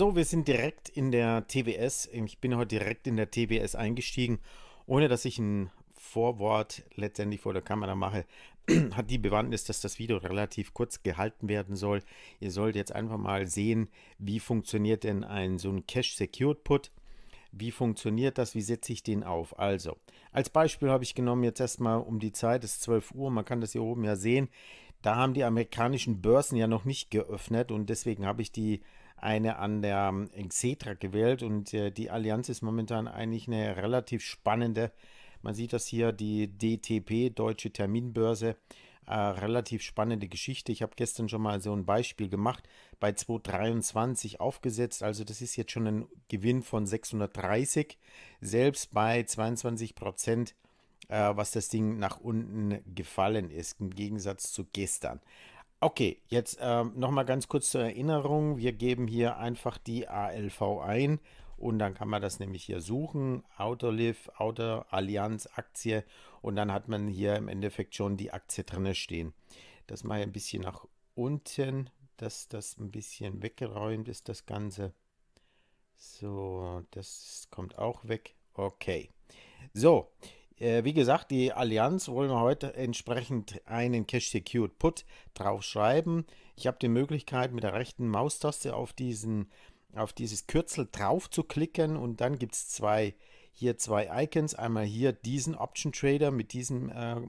So, wir sind direkt in der TBS. Ich bin heute direkt in der TBS eingestiegen, ohne dass ich ein Vorwort letztendlich vor der Kamera mache. Hat die Bewandtnis, dass das Video relativ kurz gehalten werden soll. Ihr sollt jetzt einfach mal sehen, wie funktioniert denn ein so ein Cash Secured Put. Wie funktioniert das? Wie setze ich den auf? Also, als Beispiel habe ich genommen jetzt erstmal um die Zeit, es ist 12 Uhr, man kann das hier oben ja sehen. Da haben die amerikanischen Börsen ja noch nicht geöffnet und deswegen habe ich die eine an der ähm, Xetra gewählt und äh, die Allianz ist momentan eigentlich eine relativ spannende. Man sieht das hier, die DTP, Deutsche Terminbörse, äh, relativ spannende Geschichte. Ich habe gestern schon mal so ein Beispiel gemacht, bei 223 aufgesetzt. Also das ist jetzt schon ein Gewinn von 630, selbst bei 22 Prozent, äh, was das Ding nach unten gefallen ist, im Gegensatz zu gestern. Okay, jetzt ähm, nochmal ganz kurz zur Erinnerung. Wir geben hier einfach die ALV ein und dann kann man das nämlich hier suchen. Autoliv, Auto, Allianz, Aktie und dann hat man hier im Endeffekt schon die Aktie drin stehen. Das mache ich ein bisschen nach unten, dass das ein bisschen weggeräumt ist, das Ganze. So, das kommt auch weg. Okay. So, äh, wie gesagt, die Allianz wollen wir heute entsprechend einen Cash Secured Put draufschreiben. Ich habe die Möglichkeit, mit der rechten Maustaste auf, diesen, auf dieses Kürzel drauf zu klicken und dann gibt es zwei, hier zwei Icons. Einmal hier diesen Option Trader mit diesem äh,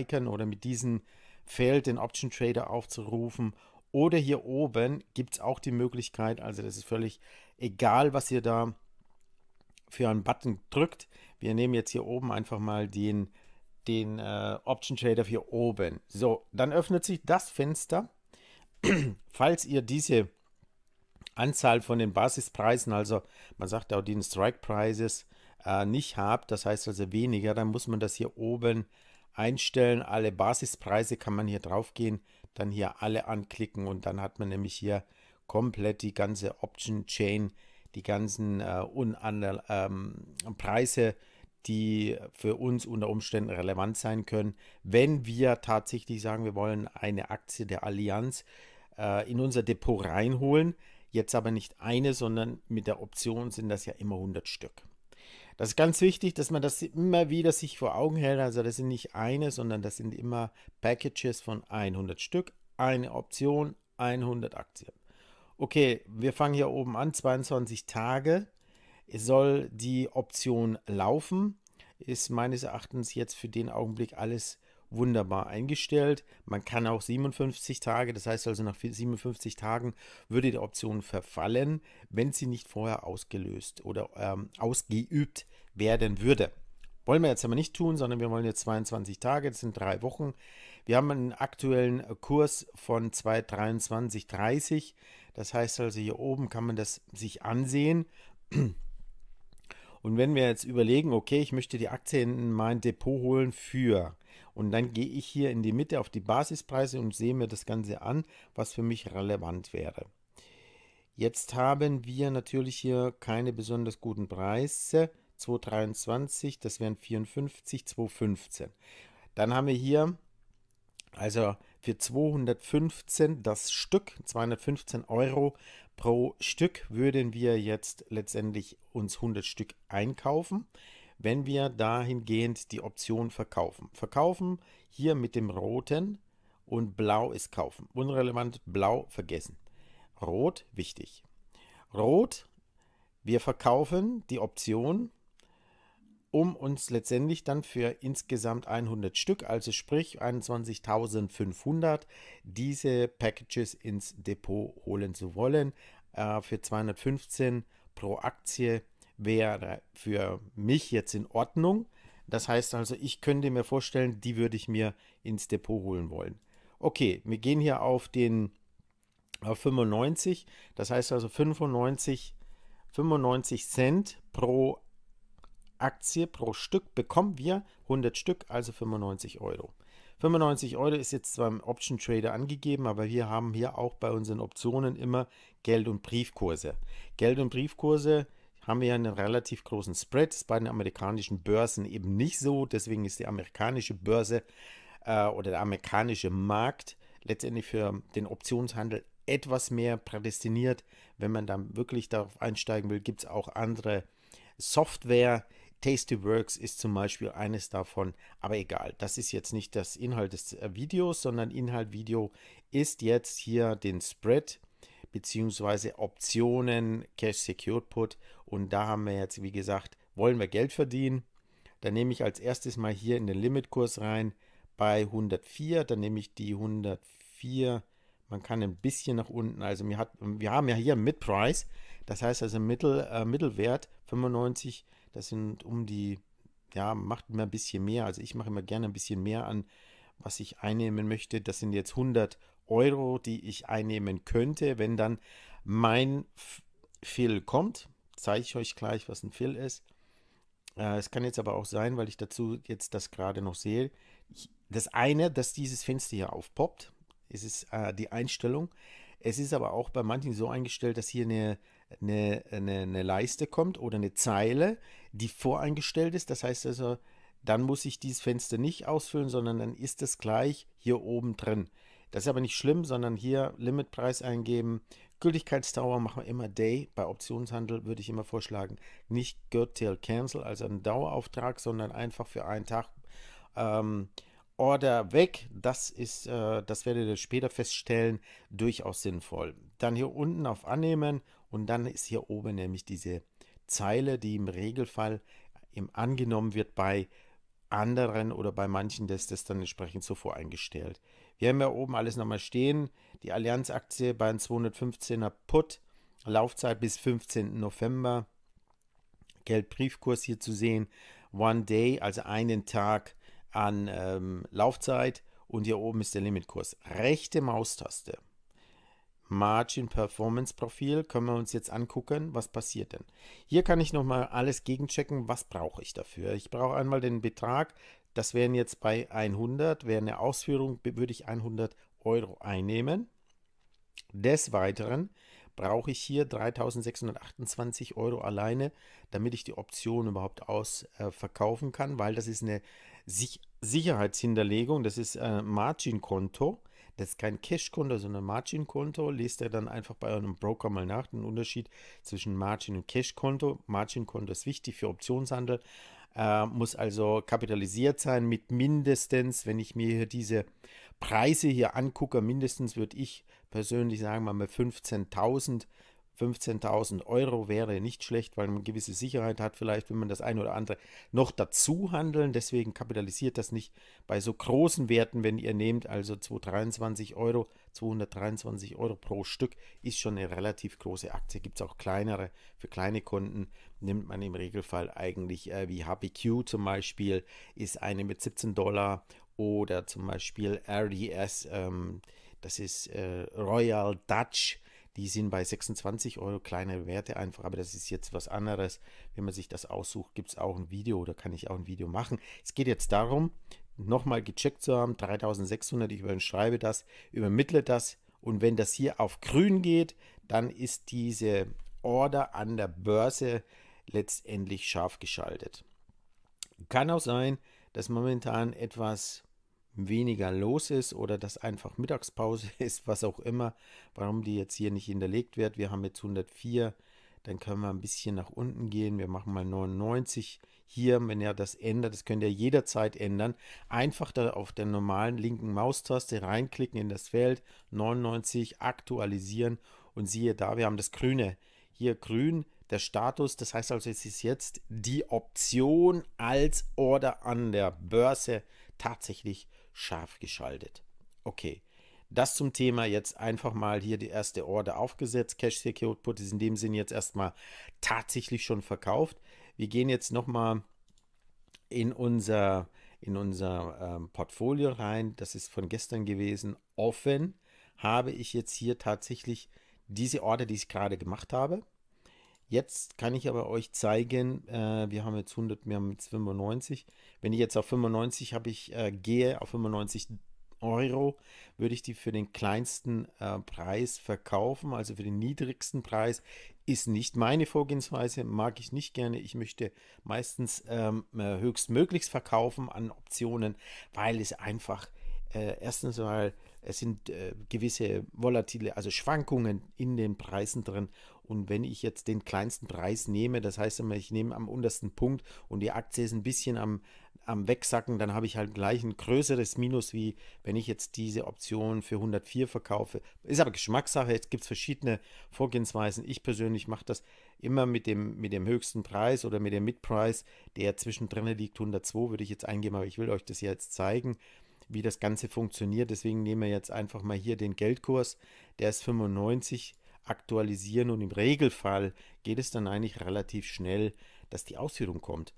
Icon oder mit diesem Feld den Option Trader aufzurufen. Oder hier oben gibt es auch die Möglichkeit, also das ist völlig egal, was ihr da für einen Button drückt. Wir nehmen jetzt hier oben einfach mal den, den äh, Option Shader hier oben. So, dann öffnet sich das Fenster. Falls ihr diese Anzahl von den Basispreisen, also man sagt auch den Strike Prices, äh, nicht habt, das heißt also weniger, dann muss man das hier oben einstellen. Alle Basispreise kann man hier drauf gehen, dann hier alle anklicken und dann hat man nämlich hier komplett die ganze Option Chain, die ganzen äh, ähm, Preise die für uns unter Umständen relevant sein können, wenn wir tatsächlich sagen, wir wollen eine Aktie der Allianz äh, in unser Depot reinholen. Jetzt aber nicht eine, sondern mit der Option sind das ja immer 100 Stück. Das ist ganz wichtig, dass man das immer wieder sich vor Augen hält. Also das sind nicht eine, sondern das sind immer Packages von 100 Stück, eine Option, 100 Aktien. Okay, wir fangen hier oben an, 22 Tage soll die Option laufen. Ist meines Erachtens jetzt für den Augenblick alles wunderbar eingestellt. Man kann auch 57 Tage, das heißt also nach 57 Tagen würde die Option verfallen, wenn sie nicht vorher ausgelöst oder ähm, ausgeübt werden würde. Wollen wir jetzt aber nicht tun, sondern wir wollen jetzt 22 Tage, das sind drei Wochen. Wir haben einen aktuellen Kurs von 223,30. Das heißt also, hier oben kann man das sich ansehen. Und wenn wir jetzt überlegen, okay, ich möchte die Aktie in mein Depot holen für und dann gehe ich hier in die Mitte auf die Basispreise und sehe mir das Ganze an, was für mich relevant wäre. Jetzt haben wir natürlich hier keine besonders guten Preise. 223, das wären 54, 215. Dann haben wir hier also für 215 das Stück, 215 Euro pro Stück würden wir jetzt letztendlich uns 100 Stück einkaufen, wenn wir dahingehend die Option verkaufen. Verkaufen hier mit dem roten und blau ist kaufen. Unrelevant, blau vergessen. Rot wichtig. Rot, wir verkaufen die Option um uns letztendlich dann für insgesamt 100 Stück, also sprich 21.500, diese Packages ins Depot holen zu wollen. Äh, für 215 pro Aktie wäre für mich jetzt in Ordnung. Das heißt also, ich könnte mir vorstellen, die würde ich mir ins Depot holen wollen. Okay, wir gehen hier auf den auf 95, das heißt also 95, 95 Cent pro Aktie pro Stück bekommen wir 100 Stück, also 95 Euro. 95 Euro ist jetzt zwar im Option Trader angegeben, aber wir haben hier auch bei unseren Optionen immer Geld- und Briefkurse. Geld- und Briefkurse haben wir ja einen relativ großen Spread, ist bei den amerikanischen Börsen eben nicht so, deswegen ist die amerikanische Börse äh, oder der amerikanische Markt letztendlich für den Optionshandel etwas mehr prädestiniert. Wenn man dann wirklich darauf einsteigen will, gibt es auch andere Software, Tastyworks ist zum Beispiel eines davon, aber egal, das ist jetzt nicht das Inhalt des äh, Videos, sondern Inhalt Video ist jetzt hier den Spread bzw. Optionen Cash Secured Put und da haben wir jetzt, wie gesagt, wollen wir Geld verdienen. Dann nehme ich als erstes mal hier in den Limitkurs rein bei 104, dann nehme ich die 104 man kann ein bisschen nach unten, also wir, hat, wir haben ja hier Mid-Price, das heißt also Mittel, äh, Mittelwert 95 das sind um die, ja, macht immer ein bisschen mehr. Also ich mache immer gerne ein bisschen mehr an, was ich einnehmen möchte. Das sind jetzt 100 Euro, die ich einnehmen könnte, wenn dann mein Fill kommt. Zeige ich euch gleich, was ein Fill ist. Äh, es kann jetzt aber auch sein, weil ich dazu jetzt das gerade noch sehe. Ich, das eine, dass dieses Fenster hier aufpoppt, ist es, äh, die Einstellung. Es ist aber auch bei manchen so eingestellt, dass hier eine eine, eine, eine Leiste kommt oder eine Zeile, die voreingestellt ist. Das heißt also, dann muss ich dieses Fenster nicht ausfüllen, sondern dann ist es gleich hier oben drin. Das ist aber nicht schlimm, sondern hier Limitpreis eingeben. Gültigkeitsdauer machen wir immer Day. Bei Optionshandel würde ich immer vorschlagen, nicht Gürtel Cancel, also einen Dauerauftrag, sondern einfach für einen Tag. Ähm, Order weg, das ist, äh, das werdet ihr später feststellen, durchaus sinnvoll. Dann hier unten auf Annehmen und dann ist hier oben nämlich diese Zeile, die im Regelfall äh, im angenommen wird bei anderen oder bei manchen, dass das dann entsprechend so voreingestellt. Wir haben ja oben alles nochmal stehen. Die Allianz-Aktie bei einem 215er Put, Laufzeit bis 15. November. Geldbriefkurs hier zu sehen. One Day, also einen Tag an ähm, Laufzeit. Und hier oben ist der Limitkurs. Rechte Maustaste. Margin Performance Profil können wir uns jetzt angucken, was passiert denn. Hier kann ich nochmal alles gegenchecken, was brauche ich dafür. Ich brauche einmal den Betrag, das wären jetzt bei 100, wäre eine Ausführung würde ich 100 Euro einnehmen. Des Weiteren brauche ich hier 3628 Euro alleine, damit ich die Option überhaupt ausverkaufen äh, kann, weil das ist eine Sicherheitshinterlegung, das ist äh, Margin-Konto. Das ist kein Cash-Konto, sondern Margin-Konto. Lest ihr dann einfach bei einem Broker mal nach, den Unterschied zwischen Margin- und Cash-Konto. Margin-Konto ist wichtig für Optionshandel, äh, muss also kapitalisiert sein mit mindestens, wenn ich mir hier diese Preise hier angucke, mindestens würde ich persönlich sagen, mal 15.000 15.000 Euro wäre nicht schlecht, weil man gewisse Sicherheit hat, vielleicht wenn man das eine oder andere noch dazu handeln. Deswegen kapitalisiert das nicht bei so großen Werten, wenn ihr nehmt, also 223 Euro, 223 Euro pro Stück ist schon eine relativ große Aktie. Gibt es auch kleinere. Für kleine Kunden nimmt man im Regelfall eigentlich äh, wie HBQ zum Beispiel, ist eine mit 17 Dollar oder zum Beispiel RDS, ähm, das ist äh, Royal Dutch die sind bei 26 Euro kleine Werte einfach, aber das ist jetzt was anderes. Wenn man sich das aussucht, gibt es auch ein Video oder kann ich auch ein Video machen. Es geht jetzt darum, nochmal gecheckt zu haben, 3600, ich überschreibe das, übermittle das und wenn das hier auf grün geht, dann ist diese Order an der Börse letztendlich scharf geschaltet. Kann auch sein, dass momentan etwas weniger los ist oder dass einfach Mittagspause ist, was auch immer, warum die jetzt hier nicht hinterlegt wird. Wir haben jetzt 104, dann können wir ein bisschen nach unten gehen. Wir machen mal 99 hier, wenn er das ändert, das könnt ihr jederzeit ändern. Einfach da auf der normalen linken Maustaste reinklicken in das Feld 99 aktualisieren und siehe da, wir haben das Grüne. Hier grün, der Status. Das heißt also, es ist jetzt die Option als Order an der Börse tatsächlich scharf geschaltet. Okay, das zum Thema jetzt einfach mal hier die erste Order aufgesetzt. Cash Secure Output ist in dem Sinn jetzt erstmal tatsächlich schon verkauft. Wir gehen jetzt nochmal in unser, in unser ähm, Portfolio rein. Das ist von gestern gewesen. Offen habe ich jetzt hier tatsächlich diese Order, die ich gerade gemacht habe. Jetzt kann ich aber euch zeigen, äh, wir haben jetzt 100, wir haben jetzt 95. Wenn ich jetzt auf 95 habe, ich äh, gehe auf 95 Euro, würde ich die für den kleinsten äh, Preis verkaufen, also für den niedrigsten Preis. Ist nicht meine Vorgehensweise, mag ich nicht gerne. Ich möchte meistens ähm, äh, höchstmöglichst verkaufen an Optionen, weil es einfach äh, erstens mal es sind äh, gewisse volatile, also Schwankungen in den Preisen drin und wenn ich jetzt den kleinsten Preis nehme, das heißt immer, ich nehme am untersten Punkt und die Aktie ist ein bisschen am, am Wegsacken, dann habe ich halt gleich ein größeres Minus, wie wenn ich jetzt diese Option für 104 verkaufe. Ist aber Geschmackssache, jetzt gibt es verschiedene Vorgehensweisen. Ich persönlich mache das immer mit dem, mit dem höchsten Preis oder mit dem Mitpreis, der zwischendrin liegt. 102 würde ich jetzt eingeben, aber ich will euch das jetzt zeigen, wie das Ganze funktioniert. Deswegen nehmen wir jetzt einfach mal hier den Geldkurs. Der ist 95 aktualisieren und im Regelfall geht es dann eigentlich relativ schnell, dass die Ausführung kommt.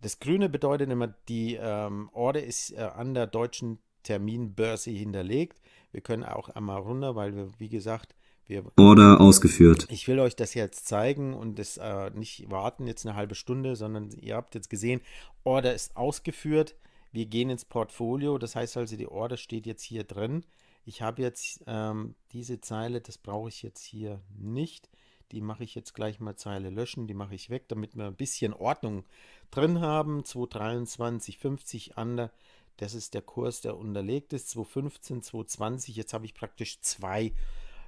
Das Grüne bedeutet immer, die ähm, Order ist äh, an der deutschen Terminbörse hinterlegt. Wir können auch einmal runter, weil wir, wie gesagt, wir, Order ausgeführt. Ich will euch das jetzt zeigen und das äh, nicht warten jetzt eine halbe Stunde, sondern ihr habt jetzt gesehen, Order ist ausgeführt. Wir gehen ins Portfolio, das heißt also, die Order steht jetzt hier drin. Ich habe jetzt ähm, diese Zeile, das brauche ich jetzt hier nicht. Die mache ich jetzt gleich mal Zeile löschen, die mache ich weg, damit wir ein bisschen Ordnung drin haben. 223,50 50 under, das ist der Kurs, der unterlegt ist. 215, 220, jetzt habe ich praktisch zwei,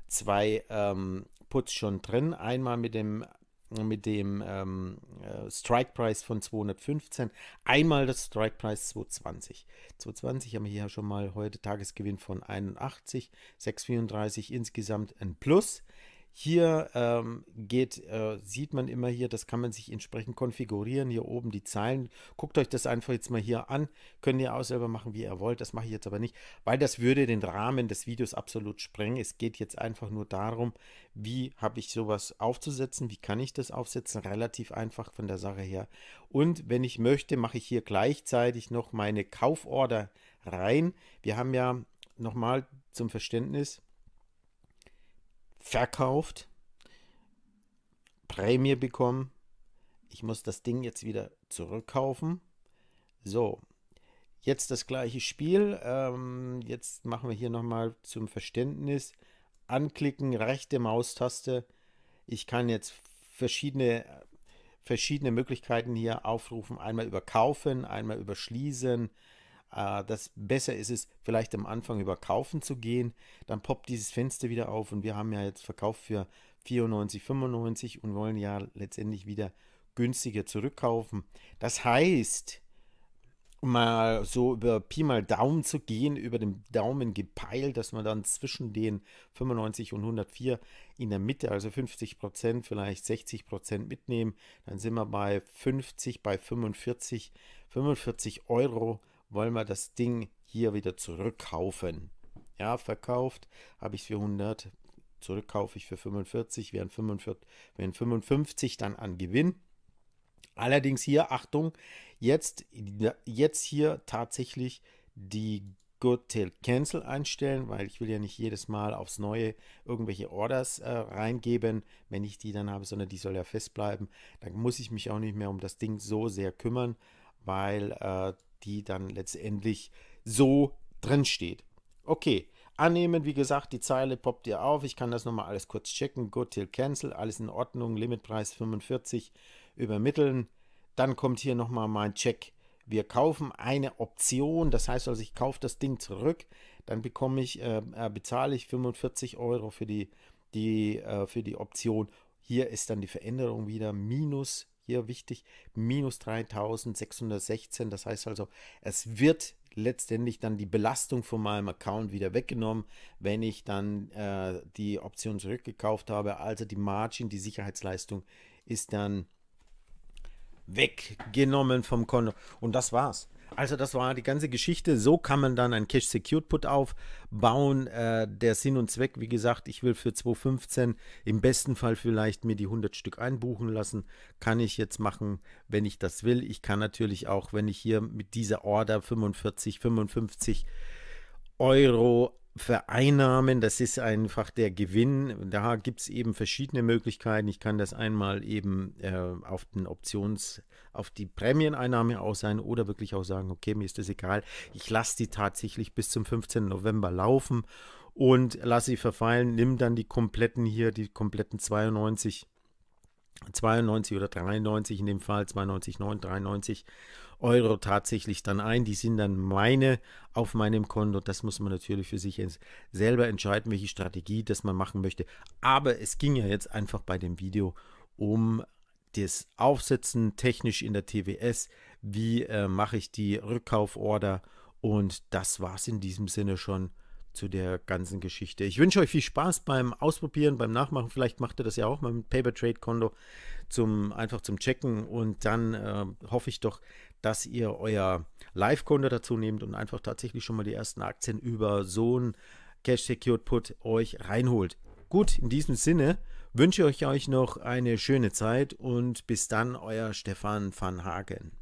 zwei ähm, Puts schon drin. Einmal mit dem mit dem ähm, äh, Strike-Price von 215, einmal das Strike-Price 220. 220 haben wir hier schon mal heute Tagesgewinn von 81, 634 insgesamt ein Plus. Hier ähm, geht, äh, sieht man immer hier, das kann man sich entsprechend konfigurieren. Hier oben die Zeilen. Guckt euch das einfach jetzt mal hier an. Könnt ihr auch selber machen, wie ihr wollt. Das mache ich jetzt aber nicht, weil das würde den Rahmen des Videos absolut sprengen. Es geht jetzt einfach nur darum, wie habe ich sowas aufzusetzen, wie kann ich das aufsetzen. Relativ einfach von der Sache her. Und wenn ich möchte, mache ich hier gleichzeitig noch meine Kauforder rein. Wir haben ja nochmal zum Verständnis verkauft, Prämie bekommen. Ich muss das Ding jetzt wieder zurückkaufen. So, jetzt das gleiche Spiel. Ähm, jetzt machen wir hier nochmal zum Verständnis. Anklicken, rechte Maustaste. Ich kann jetzt verschiedene, verschiedene Möglichkeiten hier aufrufen. Einmal über Kaufen, einmal über Schließen, äh, das besser ist es, vielleicht am Anfang über Kaufen zu gehen. Dann poppt dieses Fenster wieder auf und wir haben ja jetzt verkauft für 94,95 und wollen ja letztendlich wieder günstiger zurückkaufen. Das heißt, mal so über Pi mal Daumen zu gehen, über den Daumen gepeilt, dass man dann zwischen den 95 und 104 in der Mitte, also 50 Prozent, vielleicht 60 Prozent mitnehmen, dann sind wir bei 50, bei 45, 45 Euro wollen wir das Ding hier wieder zurückkaufen. Ja, verkauft habe ich es für 100, zurückkaufe ich für 45, wären 55 dann an Gewinn. Allerdings hier, Achtung, jetzt, jetzt hier tatsächlich die Good Till Cancel einstellen, weil ich will ja nicht jedes Mal aufs Neue irgendwelche Orders äh, reingeben, wenn ich die dann habe, sondern die soll ja festbleiben. Dann muss ich mich auch nicht mehr um das Ding so sehr kümmern, weil äh, die dann letztendlich so drin steht. Okay, annehmen, wie gesagt, die Zeile poppt ihr auf. Ich kann das nochmal alles kurz checken. Good till cancel, alles in Ordnung, Limitpreis 45 übermitteln. Dann kommt hier nochmal mein Check. Wir kaufen eine Option, das heißt also, ich kaufe das Ding zurück, dann bekomme ich, äh, äh bezahle ich 45 Euro für die, die, äh, für die Option. Hier ist dann die Veränderung wieder minus hier wichtig, minus 3616. Das heißt also, es wird letztendlich dann die Belastung von meinem Account wieder weggenommen, wenn ich dann äh, die Option zurückgekauft habe. Also die Margin, die Sicherheitsleistung ist dann weggenommen vom Konto. Und das war's. Also das war die ganze Geschichte. So kann man dann ein Cash Secured Put aufbauen. Äh, der Sinn und Zweck, wie gesagt, ich will für 2015 im besten Fall vielleicht mir die 100 Stück einbuchen lassen. Kann ich jetzt machen, wenn ich das will. Ich kann natürlich auch, wenn ich hier mit dieser Order 45, 55 Euro vereinnahmen. Das ist einfach der Gewinn. Da gibt es eben verschiedene Möglichkeiten. Ich kann das einmal eben äh, auf den Options- auf die Prämieneinnahme aus sein oder wirklich auch sagen, okay, mir ist das egal, ich lasse die tatsächlich bis zum 15. November laufen und lasse sie verfallen, nimm dann die kompletten hier, die kompletten 92, 92 oder 93 in dem Fall, 92, 9, 93 Euro tatsächlich dann ein. Die sind dann meine auf meinem Konto. Das muss man natürlich für sich selber entscheiden, welche Strategie das man machen möchte. Aber es ging ja jetzt einfach bei dem Video um das Aufsetzen technisch in der TWS, wie äh, mache ich die Rückkauforder und das war es in diesem Sinne schon zu der ganzen Geschichte. Ich wünsche euch viel Spaß beim Ausprobieren, beim Nachmachen. Vielleicht macht ihr das ja auch mal mit Paper Trade Konto zum einfach zum Checken und dann äh, hoffe ich doch, dass ihr euer Live Konto dazu nehmt und einfach tatsächlich schon mal die ersten Aktien über so ein Cash Secured Put euch reinholt. Gut, in diesem Sinne Wünsche ich euch noch eine schöne Zeit und bis dann, euer Stefan van Hagen.